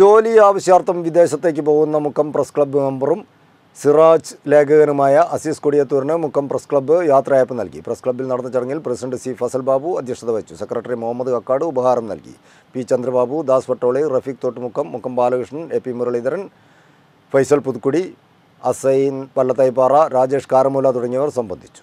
ജോലി ആവശ്യാർത്ഥം വിദേശത്തേക്ക് പോകുന്ന മുക്കം പ്രസ് ക്ലബ്ബ് മെമ്പറും സിറാജ് ലേഖകനുമായ അസീസ് കൊടിയത്തൂരിന് മുക്കം പ്രസ് ക്ലബ്ബ് യാത്രയയപ്പ് നൽകി പ്രസ് ക്ലബ്ബിൽ നടന്ന ചടങ്ങിൽ പ്രസിഡന്റ് സി ഫസൽ ബാബു അധ്യക്ഷത വഹിച്ചു സെക്രട്ടറി മുഹമ്മദ് കക്കാട് ഉപഹാരം നൽകി P Chandrababu Das Vattoli Rafeeq Thottumukkam Mukkam Balakrishnan A P Muraleedharan Faisal Puthukkudi Assain Pallathaippara Rajesh Karamoola തുടങ്ങിയവർ സംബന്ധിച്ചു